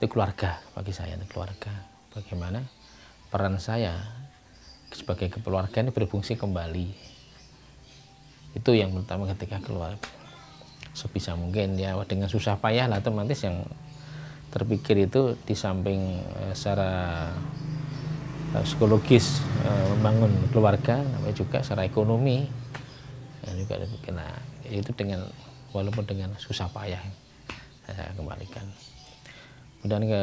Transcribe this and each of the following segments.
itu keluarga bagi saya itu keluarga bagaimana peran saya sebagai keluarga ini berfungsi kembali itu yang pertama ketika keluar sebisa mungkin ya dengan susah payah lah otomatis yang terpikir itu di samping eh, secara eh, psikologis eh, membangun keluarga namanya juga secara ekonomi dan ya juga nah itu dengan walaupun dengan susah payah saya kembalikan kemudian ke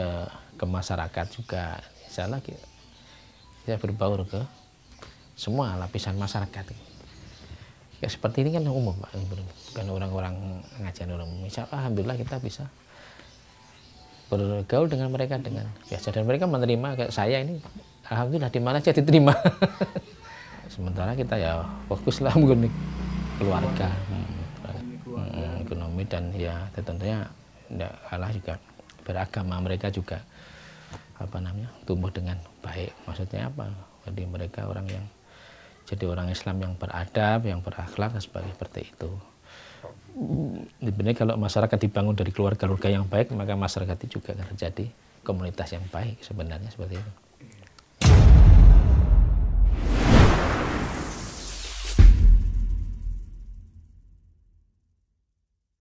ke masyarakat juga insya Allah kita, kita berbaur ke semua lapisan masyarakat ya seperti ini kan umum pak bukan orang-orang ngajian orang umum insya Allah alhamdulillah kita bisa bergaul dengan mereka dengan biasa dan mereka menerima kayak saya ini alhamdulillah di mana saya diterima sementara kita ya fokuslah mungkin keluarga hmm, hmm, ekonomi dan ya tentunya tidak kalah juga beragama mereka juga apa namanya tumbuh dengan baik maksudnya apa jadi mereka orang yang jadi orang Islam yang beradab yang berakhlak sebagai seperti itu hmm, sebenarnya kalau masyarakat dibangun dari keluarga-keluarga yang baik maka masyarakat itu juga akan terjadi komunitas yang baik sebenarnya seperti itu